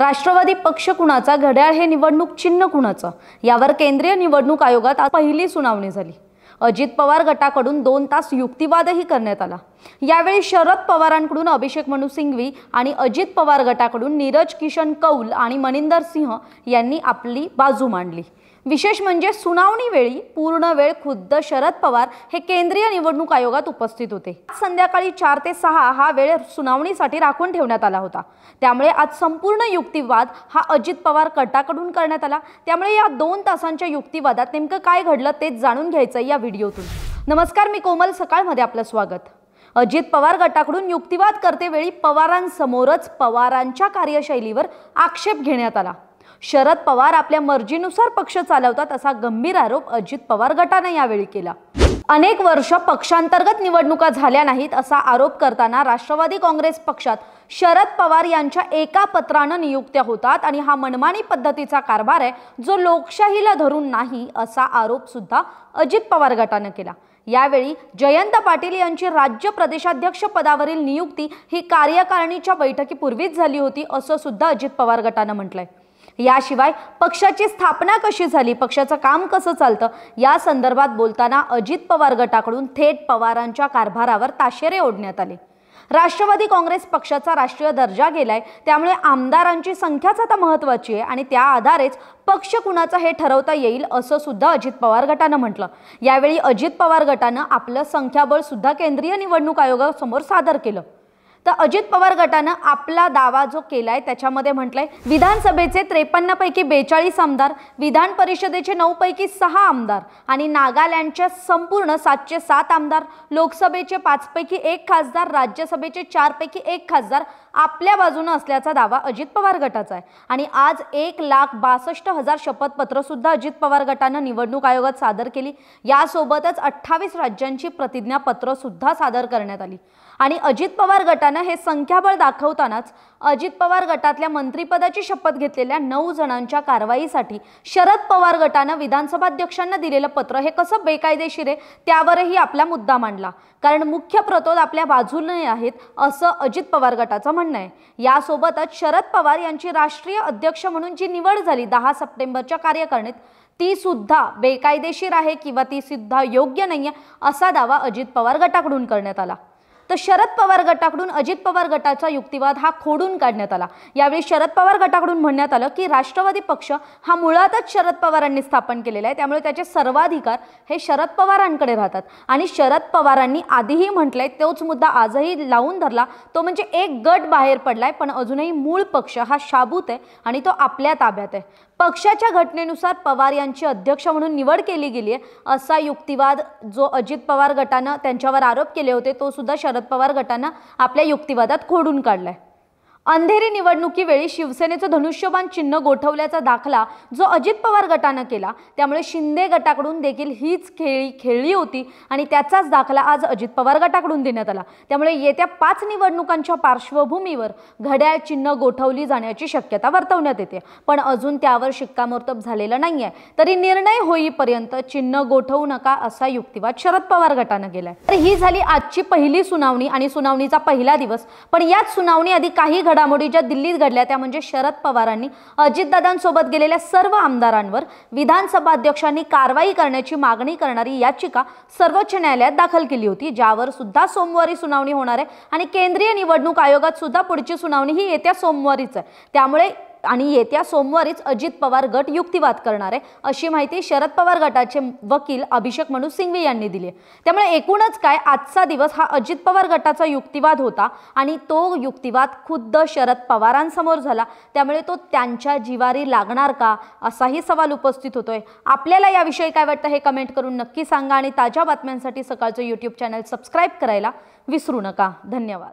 राष्ट्रवादी पक्ष कुणाचा घड्याळ हे निवडणूक चिन्ह कुणाचं यावर केंद्रीय निवडणूक आयोगात आज पहिली सुनावणी झाली अजित पवार गटाकडून दोन तास युक्तिवादही करण्यात आला यावेळी शरद पवारांकडून अभिषेक मनु सिंघवी आणि अजित पवार गटाकडून नीरज किशन कौल आणि मनिंदर सिंह यांनी आपली बाजू मांडली विशेष म्हणजे सुनावणीवेळी पूर्ण वेळ खुद्द शरद पवार हे केंद्रीय निवडणूक आयोगात उपस्थित होते संध्याकाळी चार ते सहा हा वेळ सुनावणीसाठी राखून ठेवण्यात आला होता त्यामुळे आज संपूर्ण युक्तिवाद हा अजित पवार कटाकडून करण्यात आला त्यामुळे या दोन तासांच्या युक्तिवादात नेमकं काय घडलं तेच जाणून घ्यायचं या व्हिडिओतून नमस्कार मी कोमल सकाळमध्ये आपलं स्वागत अजित पवार गटाकडून युक्तिवाद करतेवेळी पवारांसमोरच पवारांच्या कार्यशैलीवर आक्षेप घेण्यात आला शरद पवार आपल्या मर्जीनुसार पक्ष चालवतात असा गंभीर आरोप अजित पवार गटाने यावेळी केला अनेक वर्ष पक्षांतर्गत निवडणुका झाल्या नाहीत असा आरोप करताना राष्ट्रवादी काँग्रेस पक्षात शरद पवार यांच्या एका पत्रानं नियुक्त्या होतात आणि हा मनमानी पद्धतीचा कारभार आहे जो लोकशाहीला धरून नाही असा आरोप सुद्धा अजित पवार गटानं केला यावेळी जयंत पाटील यांची राज्य प्रदेशाध्यक्ष पदावरील नियुक्ती ही कार्यकारिणीच्या बैठकीपूर्वीच झाली होती असं सुद्धा अजित पवार गटानं म्हटलंय याशिवाय पक्षाची स्थापना कशी झाली पक्षाचं काम कसं चालतं या संदर्भात बोलताना अजित पवार गटाकडून थेट पवारांच्या कारभारावर ताशेरे ओढण्यात आले राष्ट्रवादी काँग्रेस पक्षाचा राष्ट्रीय दर्जा गेलाय त्यामुळे आमदारांची संख्याच आता महत्त्वाची आहे आणि त्या आधारेच पक्ष कुणाचं हे ठरवता येईल असं सुद्धा अजित पवार गटानं म्हटलं यावेळी अजित पवार गटानं आपलं संख्याबळ सुद्धा केंद्रीय निवडणूक आयोगासमोर सादर केलं तर अजित पवार गटानं आपला दावा जो केला आहे त्याच्यामध्ये म्हटलंय विधानसभेचे पैकी बेचाळीस आमदार विधान परिषदेचे पैकी सहा आमदार आणि नागालँडच्या संपूर्ण सातशे सात आमदार लोकसभेचे पाचपैकी एक खासदार राज्यसभेचे चारपैकी एक खासदार आपल्या बाजूनं असल्याचा दावा अजित पवार गटाचा आहे आणि आज एक लाख बासष्ट हजार शपथपत्रसुद्धा अजित पवार गटानं निवडणूक आयोगात सादर केली यासोबतच अठ्ठावीस राज्यांची प्रतिज्ञापत्रसुद्धा सादर करण्यात आली आणि अजित पवार गटानं हे संख्याबळ दाखवतानाच अजित पवार गटातल्या मंत्रिपदाची शपथ घेतलेल्या नऊ जणांच्या कारवाईसाठी शरद पवार गटानं विधानसभाध्यक्षांना दिलेलं पत्र हे कसं बेकायदेशीर आहे त्यावरही आपला मुद्दा मांडला कारण मुख्य प्रतोद आपल्या बाजूने आहेत असं अजित पवार गटाचं म्हणणं आहे यासोबतच शरद पवार यांची राष्ट्रीय अध्यक्ष म्हणून जी निवड झाली दहा सप्टेंबरच्या कार्यकारणीत ती सुद्धा बेकायदेशीर आहे किंवा ती सुद्धा योग्य नाही आहे असा दावा अजित पवार गटाकडून करण्यात आला तर शरद पवार गटाकडून अजित पवार गटाचा युक्तिवाद हा खोडून काढण्यात आला यावेळी शरद पवार गटाकडून म्हणण्यात आलं की राष्ट्रवादी पक्ष हा मुळातच शरद पवारांनी स्थापन केलेला आहे त्यामुळे त्याचे सर्वाधिकार हे शरद पवारांकडे राहतात आणि शरद पवारांनी आधीही म्हटलंय तोच मुद्दा आजही लावून धरला तो म्हणजे एक गट बाहेर पडलाय पण अजूनही मूळ पक्ष हा शाबूत आहे आणि तो आपल्या ताब्यात आहे पक्षाच्या घटनेनुसार पवार यांची अध्यक्ष म्हणून निवड केली गेली आहे असा युक्तिवाद जो अजित पवार गटानं त्यांच्यावर आरोप केले होते तो सुद्धा शरद शरद पवार गटानं आपल्या युक्तिवादात खोडून काढलाय अंधेरी निवडणुकीवेळी शिवसेनेचं धनुष्यबाण चिन्ह गोठवल्याचा दाखला जो अजित पवार गटानं केला त्यामुळे शिंदे गटाकडून देखील हीच खेळी खेळली होती आणि त्याचाच दाखला आज अजित पवार गटाकडून देण्यात आला त्यामुळे येत्या पाच निवडणुकांच्या पार्श्वभूमीवर घड्याळ चिन्ह गोठवली जाण्याची शक्यता वर्तवण्यात येते पण अजून त्यावर शिक्कामोर्तब झालेलं नाही आहे तरी निर्णय होईपर्यंत चिन्ह गोठवू नका असा युक्तिवाद शरद पवार गटानं केलाय तर ही झाली आजची पहिली सुनावणी आणि सुनावणीचा पहिला दिवस पण याच सुनावणी आधी काही घडामोडी ज्या दिल्लीत घडल्या त्या म्हणजे शरद पवारांनी अजितदादांसोबत गेलेल्या सर्व आमदारांवर विधानसभा अध्यक्षांनी कारवाई करण्याची मागणी करणारी याचिका सर्वोच्च न्यायालयात दाखल केली होती ज्यावर सुद्धा सोमवारी सुनावणी होणार आहे आणि केंद्रीय निवडणूक आयोगात सुद्धा पुढची सुनावणी ही येत्या सोमवारीच आहे त्यामुळे आणि येत्या सोमवारीच अजित पवार गट युक्तिवाद करणार आहे अशी माहिती शरद पवार गटाचे वकील अभिषेक मनु सिंघवी यांनी दिली आहे त्यामुळे एकूणच काय आजचा दिवस हा अजित पवार गटाचा युक्तिवाद होता आणि तो युक्तिवाद खुद्द शरद पवारांसमोर झाला त्यामुळे तो त्यांच्या जिवारी लागणार का असाही सवाल उपस्थित होतोय आपल्याला याविषयी काय वाटतं हे कमेंट करून नक्की सांगा आणि ताज्या बातम्यांसाठी सकाळचं यूट्यूब चॅनल सबस्क्राईब करायला विसरू नका धन्यवाद